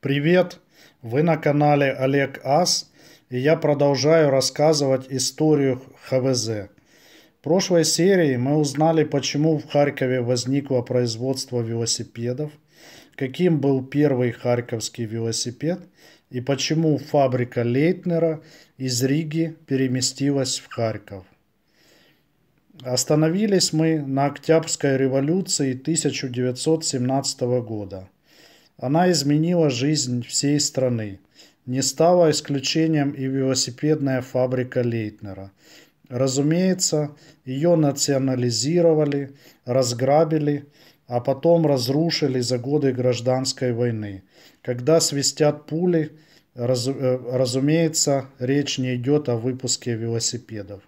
Привет! Вы на канале Олег Ас, и я продолжаю рассказывать историю ХВЗ. В прошлой серии мы узнали, почему в Харькове возникло производство велосипедов, каким был первый харьковский велосипед и почему фабрика Лейтнера из Риги переместилась в Харьков. Остановились мы на Октябрьской революции 1917 года – она изменила жизнь всей страны. Не стала исключением и велосипедная фабрика Лейтнера. Разумеется, ее национализировали, разграбили, а потом разрушили за годы гражданской войны. Когда свистят пули, раз, э, разумеется, речь не идет о выпуске велосипедов.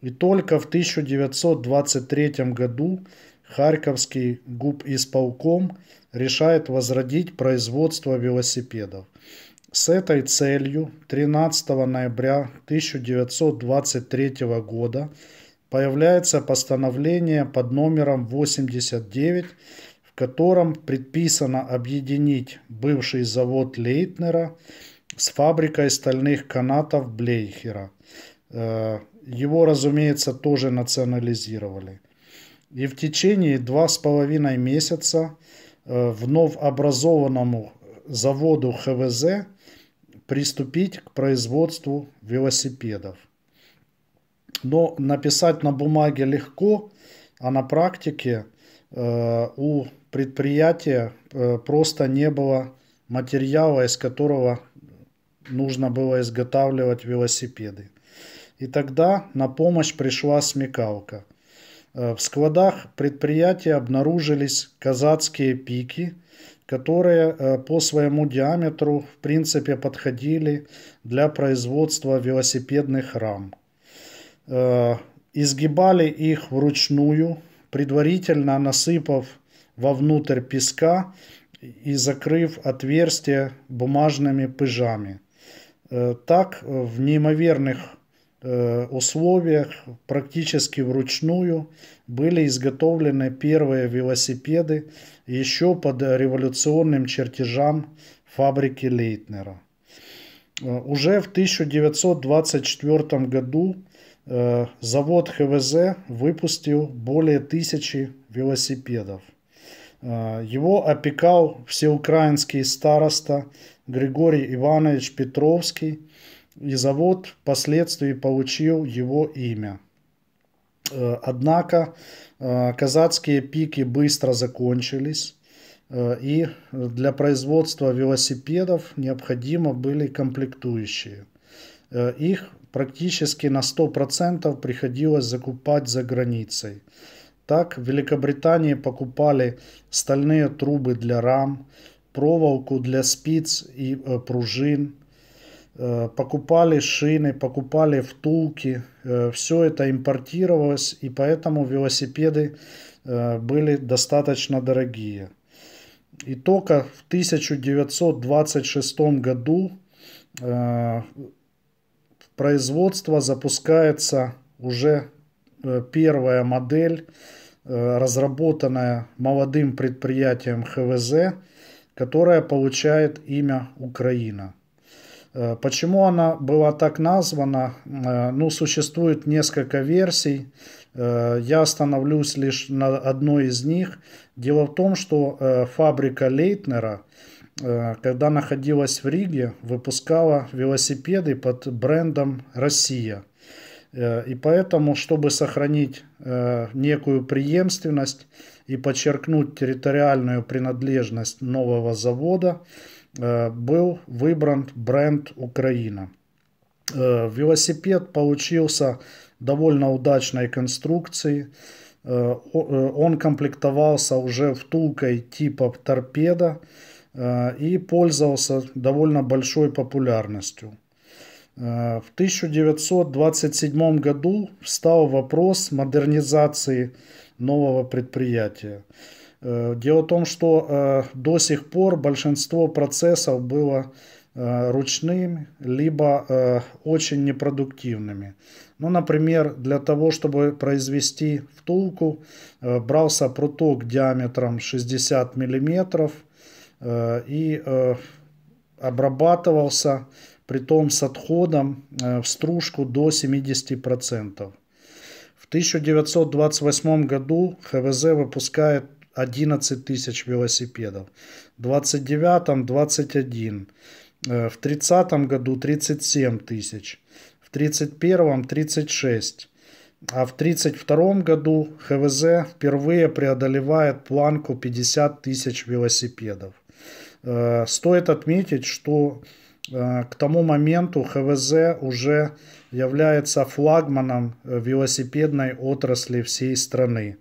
И только в 1923 году Харьковский губ исполком решает возродить производство велосипедов. С этой целью 13 ноября 1923 года появляется постановление под номером 89, в котором предписано объединить бывший завод Лейтнера с фабрикой стальных канатов Блейхера. Э, его, разумеется, тоже национализировали. И в течение два с половиной месяца э, в новообразованному заводу ХВЗ приступить к производству велосипедов. Но написать на бумаге легко, а на практике э, у предприятия э, просто не было материала, из которого нужно было изготавливать велосипеды. И тогда на помощь пришла смекалка – Э, в складах предприятия обнаружились казацкие пики, которые э, по своему диаметру в принципе подходили для производства велосипедных рам. Э, изгибали их вручную, предварительно насыпав вовнутрь песка и закрыв отверстие бумажными пыжами. Так в неимоверных условиях практически вручную были изготовлены первые велосипеды еще под революционным чертежам фабрики Лейтнера. Э, уже в 1924 году э, завод ХВЗ выпустил более тысячи велосипедов. Э, его опекал всеукраинский староста Григорий Иванович Петровский – и завод впоследствии получил его имя. Э, однако э, казацкие пики быстро закончились, э, и для производства велосипедов необходимо были комплектующие. Их практически на 100% приходилось закупать за границей. Так в Великобритании покупали стальные трубы для рам, проволоку для спиц и пружин – Э, покупали шины, покупали втулки, э, все это импортировалось, и поэтому велосипеды э, были достаточно дорогие. И только в 1926 году производство запускается уже первая модель, разработанная молодым предприятием ХВЗ, которая получает имя Украина. Э, почему она была так названа? Э, ну, существует несколько версий. Э, я остановлюсь лишь на одной из них. Дело в том, что фабрика Лейтнера, когда находилась в Риге, выпускала велосипеды под брендом «Россия». И поэтому, чтобы сохранить некую преемственность и подчеркнуть территориальную принадлежность нового завода, был выбран бренд Украина. Велосипед получился довольно удачной конструкции. Э, он комплектовался уже втулкой типа торпеда э, и пользовался довольно большой популярностью. Э, в 1927 году встал вопрос модернизации нового предприятия. Э, дело в том, что э, до сих пор большинство процессов было э, ручными, либо очень непродуктивными. Ну, например, для того, чтобы произвести втулку, брался пруток диаметром 60 мм и обрабатывался, при том с отходом в стружку до 70%. В 1928 году ХВЗ выпускает 11 тысяч велосипедов. В 29-м 21. Э, в 30 году 37 тысяч. В 31-м 36. А в 32 году ХВЗ впервые преодолевает планку 50 тысяч велосипедов. Э, стоит отметить, что э, к тому моменту ХВЗ уже является флагманом велосипедной отрасли всей страны.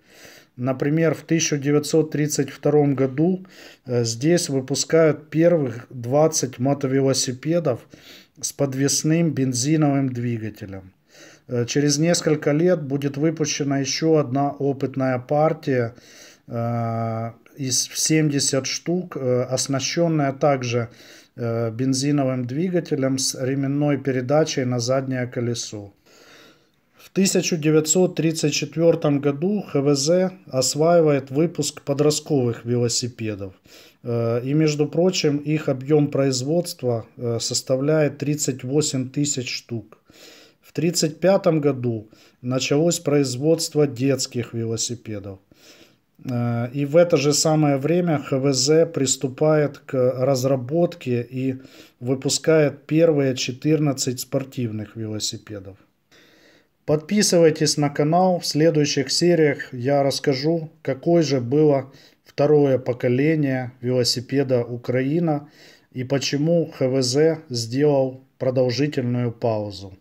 Например, в 1932 году э, здесь выпускают первых 20 мотовелосипедов с подвесным бензиновым двигателем. Э, через несколько лет будет выпущена еще одна опытная партия э, из 70 штук, оснащенная также бензиновым двигателем с ременной передачей на заднее колесо. В 1934 году ХВЗ осваивает выпуск подростковых велосипедов. Э, и, между прочим, их объем производства э, составляет 38 тысяч штук. В 1935 году началось производство детских велосипедов. Э, и в это же самое время ХВЗ приступает к разработке и выпускает первые 14 спортивных велосипедов. Подписывайтесь на канал. В следующих сериях я расскажу, какое же было второе поколение велосипеда Украина и почему ХВЗ сделал продолжительную паузу.